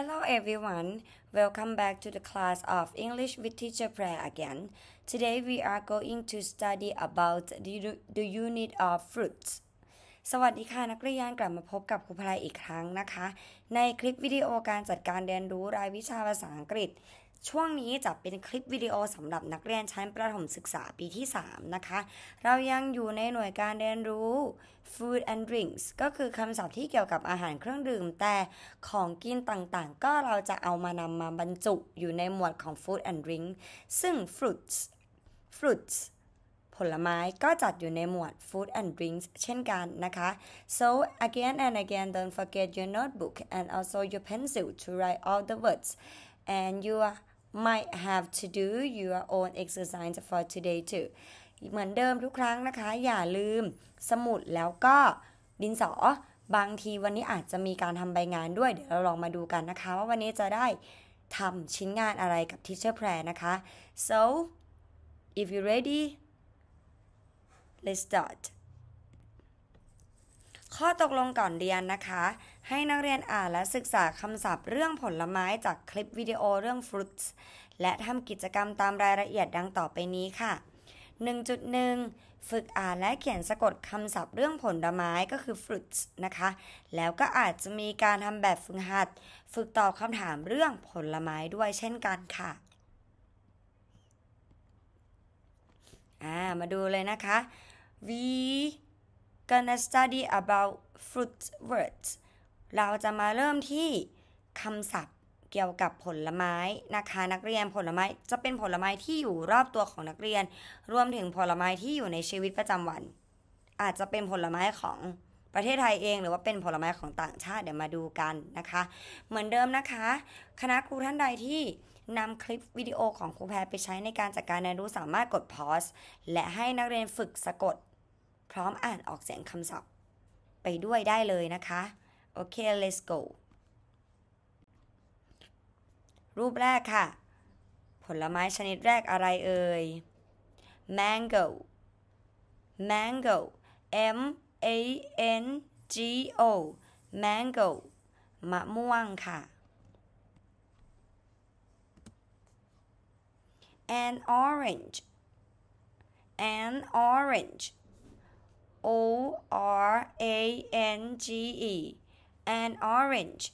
Hello everyone, welcome back to the class of English with Teacher Prayer again. Today we are going to study about the, the unit of fruits. สวัสดีค่ะนักเรียนกลับมาพบกับครูพลายอีกครั้งนะคะ ในคลิปวิดีโอการจัดการเรียนรู้รายวิชาภาษาอังกฤษช่วงนี้จะเป็นคลิปวิดีโอสำหรับนักเรียนชั้นประถมศึกษาปีที่3นะคะ เรายังอยู่ในหน่วยการเรียนรู้ food and drinks ก็คือคำศัพท์ที่เกี่ยวกับอาหารเครื่องดื่มแต่ของกินต่างๆ ก็เราจะเอามานำมาบรรจุอยู่ในหมวดของ food and drink s ซึ่ง fruits fruits ผลไม้ก็จัดอยู่ในหมวด food and drinks เช่นกันนะคะ so again and again don't forget your notebook and also your pencil to write all the words and your might have to do your own exercise for today too เหมือนเดิมทุกครั้งนะคะ อย่าลืมสมุดแล้วก็ดินสอ บางทีวันนี้อาจจะมีการทำใบงานด้วย เดี๋ยวเราลองมาดูกันนะคะว่าวันนี้จะได้ทำชิ้นงานอะไรกับ Teacher p r a ร e นะคะ so if you ready let's start ข้อ ตกลงก่อนเรียนนะคะ ให้นักเรียนอ่านและศึกษาคำศัพท์เรื่องผลไม้จากคลิปวิดีโอเรื่อง fruits และทำกิจกรรมตามรายละเอียดดังต่อไปนี้ค่ะ 1.1 ฝึกอ่านและเขียนสะกดคำศัพท์เรื่องผลไม้ก็คือ fruits นะคะ แล้วก็อาจจะมีการทำแบบฝึกหัด ฝึกตอบคำถามเรื่องผลไม้ด้วยเช่นกันค่ะ มาดูเลยนะคะ V gonna study about fruit words เราจะมาเริ่มที่คำศัพท์เกี่ยวกับผลไม้นะคะนักเรียนผลไม้ จะเป็นผลไม้ที่อยู่รอบตัวของนักเรียน รวมถึงผลไม้ที่อยู่ในชีวิตประจำวัน อาจจะเป็นผลไม้ของประเทศไทยเอง หรือว่าเป็นผลไม้ของต่างชาติเดี๋ยวมาดูกันนะคะ เหมือนเดิมนะคะ คณะครูท่านใดที่นำคลิปวิดีโอของครูแพรไปใช้ในการจัดการเรียนรู้สามารถกดพอยส์และให้นักเรียนฝึกสะกดพร้อมอ่านออกเสียงคำศัพท์ไปด้วยได้เลยนะคะ โอเค let's go รูปแรกค่ะ ผลไม้ชนิดแรกอะไรเอ่ย mango mango m a n g o mango มะม่วงค่ะ an orange an orange O R A N G E an orange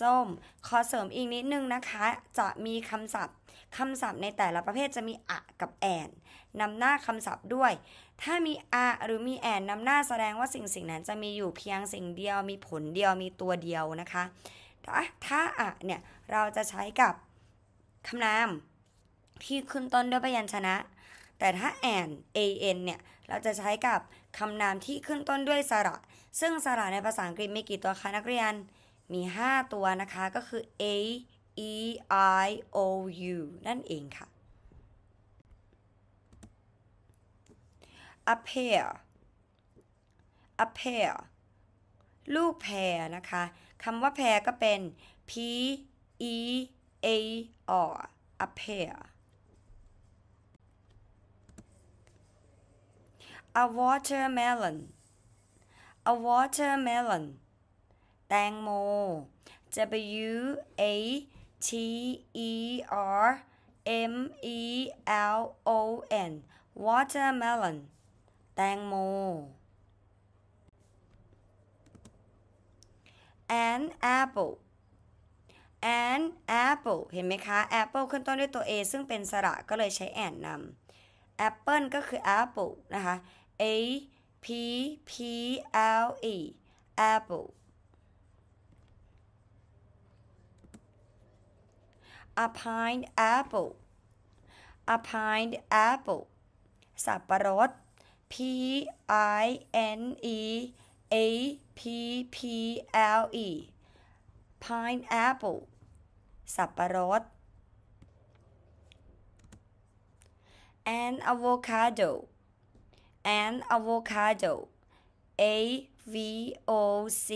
ส้ม ขอเสริมอีกนิดนึงนะคะ จะมีคำศัพท์คำศัพท์ในแต่ละประเภทจะมีอะกับแอน นำหน้าคำศัพท์ด้วย ถ้ามีอะหรือมีแอนนำหน้าแสดงว่าสิ่งสิ่งนั้นจะมีอยู่เพียงสิ่งเดียว มีผลเดียวมีตัวเดียวนะคะ ถ้าถ้าอะเนี่ย เราจะใช้กับคำนาม ที่ขึ้นต้นด้วยพยัญชนะ แต่ถ้าแอน an เนี่ยเราจะใช้กับคำนามที่ขึ้นต้นด้วยสระ ซึ่งสระในภาษาอังกฤษมีกี่ตัวคะ นักเรียน มี 5 ตัวนะคะ ก็คือ a e i o u นั่นเองค่ะ appear appear ลูกแพรนะคะ คำว่าแพรก็เป็น p e a r appear a watermelon a watermelon แตงโม w a t e r m e l o n watermelon แตงโม an apple an apple เห็นไหมคะ apple ขึ้นต้นด้วยตัว a ซึ่งเป็นสระก็เลยใช้ a n นำ apple ก็คือ apple นะคะ A P P L E apple a pineapple a pineapple สับปะรด P I N E A P P L E pineapple สับปะรด and avocado and avocado a v o c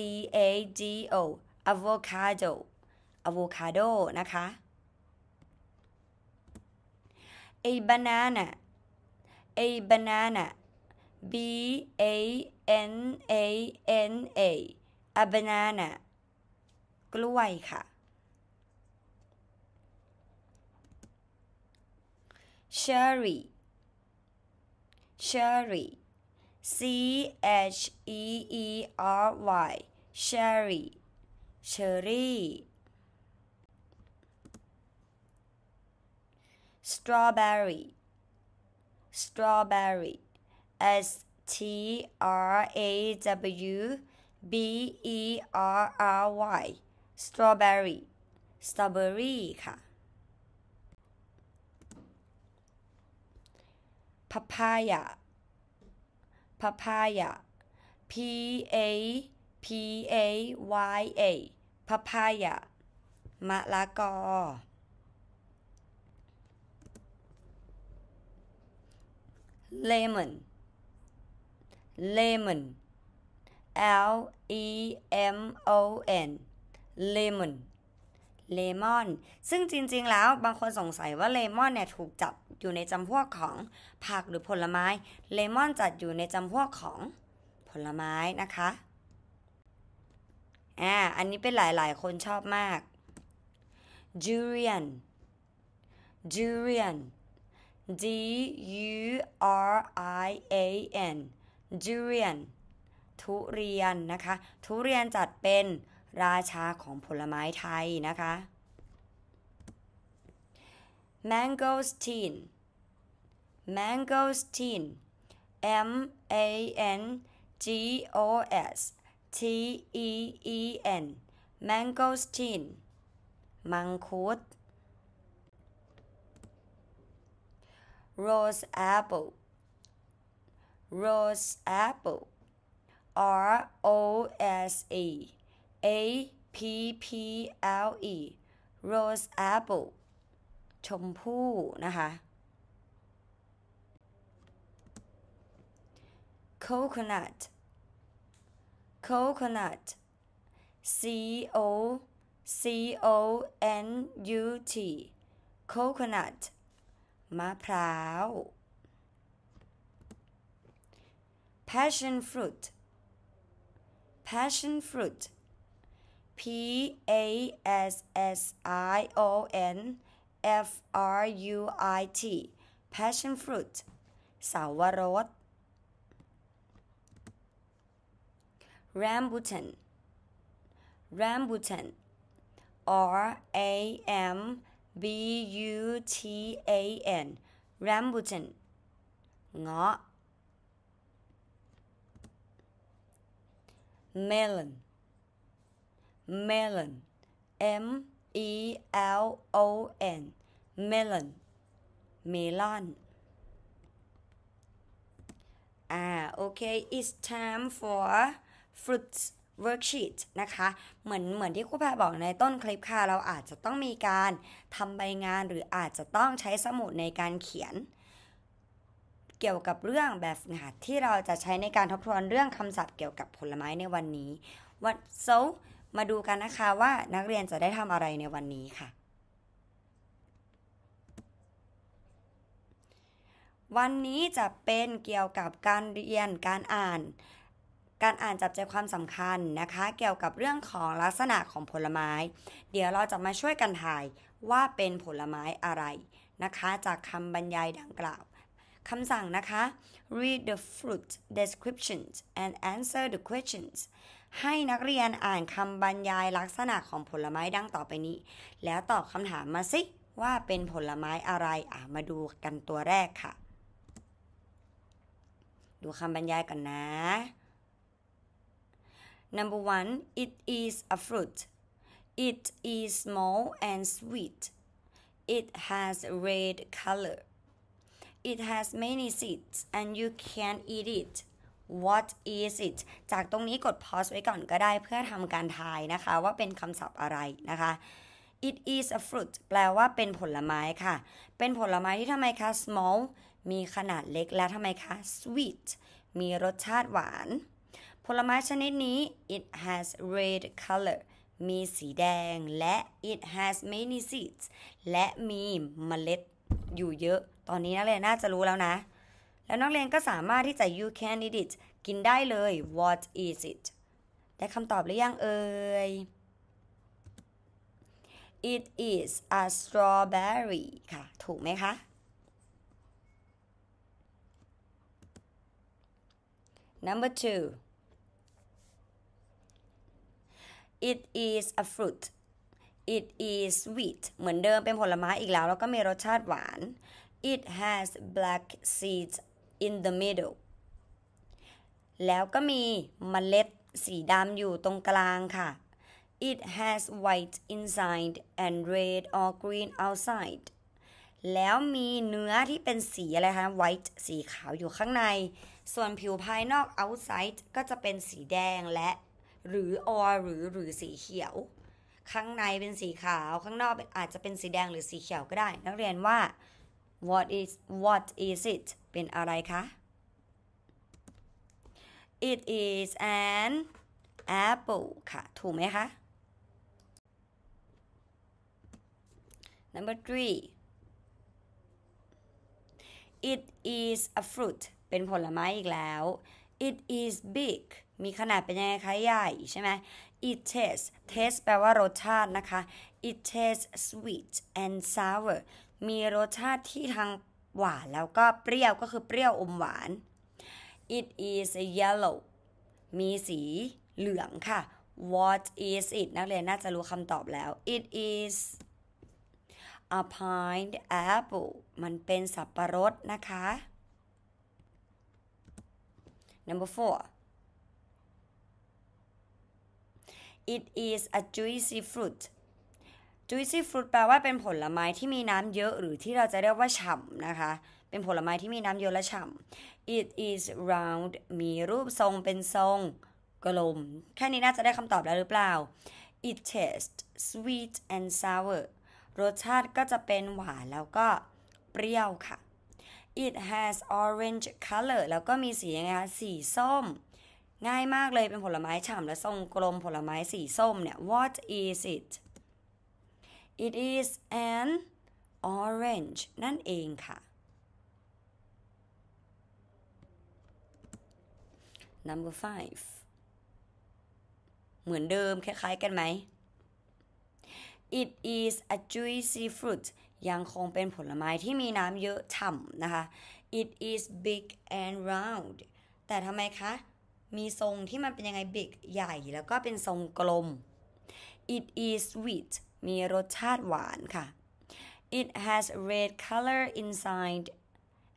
a d o avocado avocado นะคะ a banana a banana b a n a n a a banana กล้วยค่ะ cherry Cherry, C H E E R Y, Sherry, Cherry. Strawberry, Strawberry, S T R A W B E R R Y, Strawberry, Strawberry ค่ะ papaya papaya p a p a y a papaya มะละกอ lemon lemon l e m o n lemon เลมอน ซึ่งจริงๆ แล้วบางคนสงสัยว่าเลมอนเนี่ยถูกจับอยู่ในจำพวกของผักหรือผลไม้เลมอนจัดอยู่ในจำพวกของผลไม้นะคะอ่าอันนี้เป็นหลายๆ คนชอบมาก durian durian d u r i a n durian ทุเรียนนะคะ ทุเรียนจัดเป็นราชาของผลไม้ไทยนะคะ mangosteen mangosteen m a n g o s t e e n mangosteen มังคุด rose apple rose apple r o s e a p p l e rose apple ชมพู่นะคะ coconut coconut c o c o n u t coconut มะพร้าว passion fruit passion fruit p a s s i o n f r u i t passion fruit สาวรส rambutan rambutan r a m b u t a n rambutan ngọ melon melon m e l o n melon melon ah okay it's time for รุตส์เวิร์กชีตนะคะ เหมือนเหมือนที่ครูแพรบอกในต้นคลิปค่ะ เราอาจจะต้องมีการทำใบงานหรืออาจจะต้องใช้สมุดในการเขียน เกี่ยวกับเรื่องแบบนะหที่เราจะใช้ในการทบทวนเรื่องคำศัพท์ เกี่ยวกับผลไม้ในวันนี้วัน so มาดูกันนะคะว่านักเรียนจะได้ทำอะไรในวันนี้ค่ะ วันนี้จะเป็นเกี่ยวกับการเรียนการอ่านการอ่านจับใจความสำคัญนะคะ เกี่ยวกับเรื่องของลักษณะของผลไม้ เดี๋ยวเราจะมาช่วยกันทายว่าเป็นผลไม้อะไร นะคะ จากคำบรรยายดังกล่าวคำสั่งนะคะ read the fruit descriptions and answer the questions ให้นักเรียนอ่านคำบรรยายลักษณะของผลไม้ดังต่อไปนี้ แล้วตอบคำถามมาสิว่าเป็นผลไม้อะไรอ่ะมาดูกันตัวแรกค่ะ ดูคำบรรยายกันนะ Number one, it is a fruit. It is small and sweet. It has red color. It has many seeds and you can eat it. What is it จากตรงนี้กด pause ไว้ก่อนก็ได้เพื่อทำการทายนะคะว่าเป็นคำศัพท์อะไรนะคะ it is a fruit แปลว่าเป็นผลไม้ค่ะ เป็นผลไม้ที่ทำไมคะ small มีขนาดเล็กและทำไมคะ sweet มีรสชาติหวานผลไม้ชนิดนี้ it has red color มีสีแดง และ it has many seeds และมีเมล็ดอยู่เยอะ ตอนนี้นักเรียนน่าจะรู้แล้วนะ แล้วนักเรียนก็สามารถที่จะ you can eat it กินได้เลย what is it ได้คำตอบหรือยังเอ่ย it is a strawberry ค่ะ ถูกไหมคะ number two it is a fruit it is sweet เหมือนเดิมเป็นผลไม้อีกแล้วแล้วก็มีรสชาติหวาน it has black seeds in the middle แล้วก็มีมเมล็ดสีดำอยู่ตรงกลางค่ะ it has white inside and red or green outside แล้วมีเนื้อที่เป็นสีอะไรคะ white สีขาวอยู่ข้างใน ส่วนผิวภายนอก outside ก็จะเป็นสีแดงและหรืออ หรือ หรือสีเขียว ข้างในเป็นสีขาวข้างนอกอาจจะเป็นสีแดงหรือสีเขียวก็ได้ นักเรียนว่า what is what is it เป็นอะไรคะ it is an apple ค่ะ ถูกไหมคะ number three it is a fruit เป็นผลไม้อีกแล้ว it is big มีขนาดเป็นยังไงคะใหญ่ใช่ไหม it tastes taste แปลว่ารสชาตินะคะ it tastes sweet and sour มีรสชาติที่ทางหวานแล้วก็เปรี้ยวก็คือเปรี้ยวอมหวาน it is yellow มีสีเหลืองค่ะ what is it นักเรียนน่าจะรู้คำตอบแล้ว it is a pine apple มันเป็นสับประรดนะคะ number four it is a juicy fruit juicy fruit แปลว่าเป็นผลไม้ที่มีน้ำเยอะหรือที่เราจะเรียกว่าฉ่ำนะคะ เป็นผลไม้ที่มีน้ำเยอะและฉ่ำ it is round มีรูปทรงเป็นทรง กลม แค่นี้น่าจะได้คำตอบแล้วหรือเปล่า it tastes sweet and sour รสชาติก็จะเป็นหวานแล้วก็เปรี้ยวค่ะ it has orange color แล้วก็มีสียังไงคะ สีส้มง่ายมากเลยเป็นผลไม้ฉ่ำและทรงกลมผลไม้สีส้มเนี่ย what is it it is an orange นั่นเองค่ะ number five เหมือนเดิมคล้ายๆ กันไหม it is a juicy fruit ยังคงเป็นผลไม้ที่มีน้ำเยอะ ฉ่ำนะคะ it is big and round แต่ทำไมคะมีทรงที่มันเป็นยังไงบิกใหญ่แล้วก็เป็นทรงกลม it is sweet มีรสชาติหวานค่ะ it has red color inside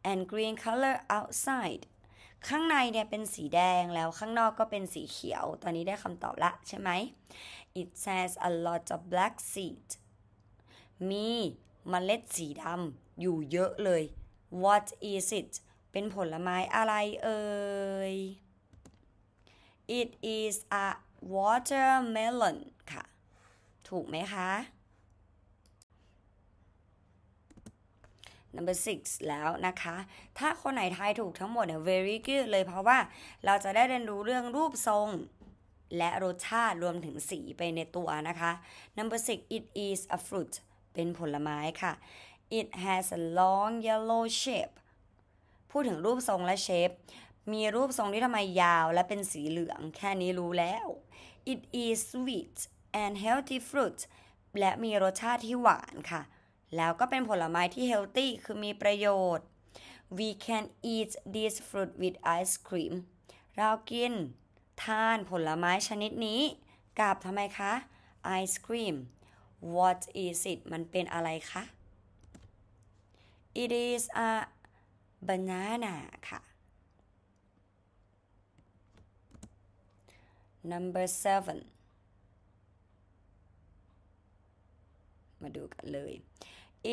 and green color outside ข้างในเนี่ยเป็นสีแดงแล้วข้างนอกก็เป็นสีเขียว ตอนนี้ได้คำตอบละใช่ไหม it has a lot of black seed มีมเมล็ดสีดำอยู่เยอะเลย what is it เป็นผลไม้อะไรเอ่ย it is a watermelon ค่ะ ถูกไหมคะ number six แล้วนะคะ ถ้าคนไหนทายถูกทั้งหมดเนี่ย very good เลยเพราะว่าเราจะได้เรียนรู้เรื่องรูปทรงและรสชาติรวมถึงสีไปในตัวนะคะ number six it is a fruit เป็นผลไม้ค่ะ it has a long yellow shape พูดถึงรูปทรงและ shape มีรูปทรงที่ทำไมยาวและเป็นสีเหลือง แค่นี้รู้แล้ว it is sweet and healthy fruit และมีรสชาติที่หวานค่ะ แล้วก็เป็นผลไม้ที่ healthy คือมีประโยชน์ we can eat this fruit with ice cream เรากินทานผลไม้ชนิดนี้กับทำไมคะ ice cream what is it มันเป็นอะไรคะ it is a banana ค่ะ number seven มาดูกันเลย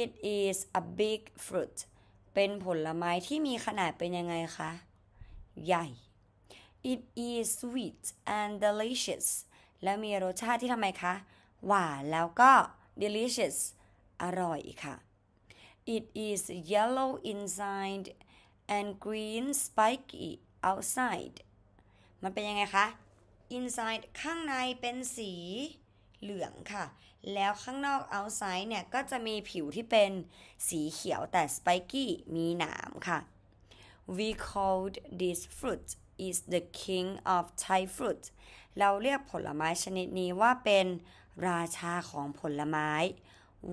it is a big fruit เป็นผลไม้ที่มีขนาดเป็นยังไงคะ ใหญ่ it is sweet and delicious และมีรสชาติที่ทำไมคะ หวานแล้วก็ delicious อร่อยค่ะ it is yellow inside and green spiky outside มันเป็นยังไงคะ inside ข้างในเป็นสีเหลืองค่ะ แล้วข้างนอก outside เนี่ยก็จะมีผิวที่เป็นสีเขียวแต่ spiky มีหนามค่ะ we called this fruit is the king of Thai fruit เราเรียกผลไม้ชนิดนี้ว่าเป็นราชาของผลไม้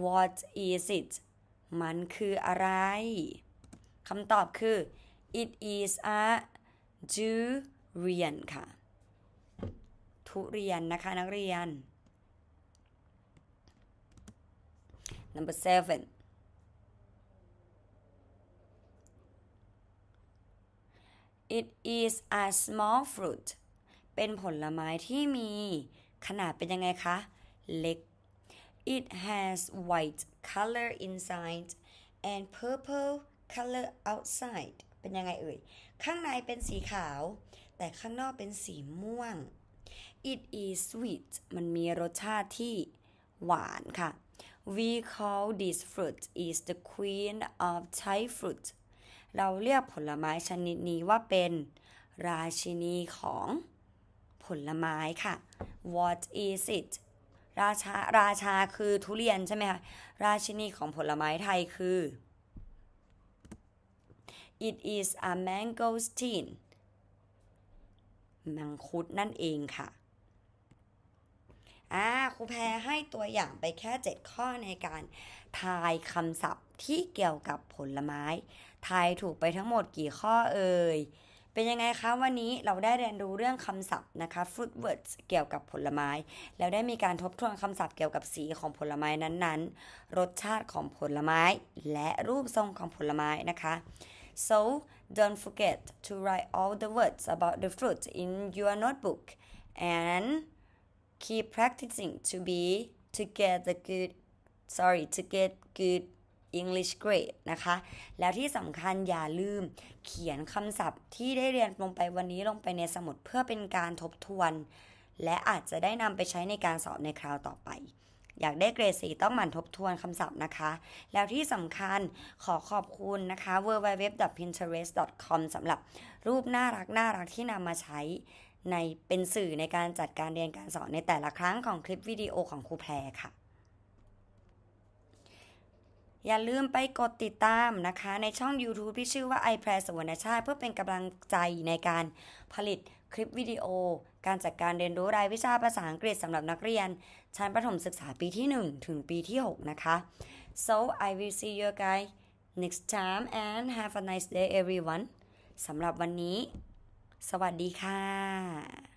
what is it มันคืออะไร คำตอบคือ it is a durian ค่ะุเรียนนะคะ นักเรียน number seven it is a small fruit เป็นผลไม้ที่มีขนาดเป็นยังไงคะ เล็ก it has white color inside and purple color outside เป็นยังไงเอ่ย ข้างในเป็นสีขาว แต่ข้างนอกเป็นสีม่วง it is sweet มันมีรสชาติที่หวานค่ะ we call this fruit is the queen of Thai fruit เราเรียกผลไม้ชนิดนี้ว่าเป็นราชินีของผลไม้ค่ะ what is it ราชา ราชาคือทุเรียนใช่ไหมคะ ราชินีของผลไม้ไทยคือ it is a mangosteen มังคุดนั่นเองค่ะอ่าครูแพรให้ตัวอย่างไปแค่7ข้อในการทายคำศัพท์ที่เกี่ยวกับผลไม้ ทายถูกไปทั้งหมดกี่ข้อเอ่ยเป็นยังไงคะวันนี้เราได้เรียนรู้เรื่องคำศัพท์นะคะ fruit words เกี่ยวกับผลไม้แล้วได้มีการทบทวนคำศัพท์เกี่ยวกับสีของผลไม้นั้นๆ รสชาติของผลไม้ และรูปทรงของผลไม้นะคะ so don't forget to write all the words about the fruit in your notebook and keep practicing to be to get the good sorry to get good English grade นะคะ แล้วที่สำคัญอย่าลืมเขียนคำศัพท์ที่ได้เรียน ลงไปวันนี้ลงไปในสมุดเพื่อเป็นการทบทวน และอาจจะได้นำไปใช้ในการสอบในคราวต่อไป อยากได้เกรดสีต้องหมั่นทบทวนคำศัพท์นะคะ แล้วที่สำคัญขอขอบคุณนะคะ w w w p i n t e r e s t c o m สำหรับรูปน่ารักน่ารักที่นำมาใช้ในเป็นสื่อในการจัดการเรียนการสอนในแต่ละครั้งของคลิปวิดีโอของครูแพรค่ะ อย่าลืมไปกดติดตามนะคะ ในช่อง YouTube ที่ชื่อว่า i p พ a สวรรณชาติ เพื่อเป็นกำลังใจในการผลิตคลิปวิดีโอการจัดการเรียนรู้รายวิชาภาษาอังกฤษสำหรับนักเรียนชั้นประถมศึกษาปีที่ 1 ถึงปีที่ 6 นะคะ so I will see you guys next time and have a nice day everyone สำหรับวันนี้สวัสดีค่ะ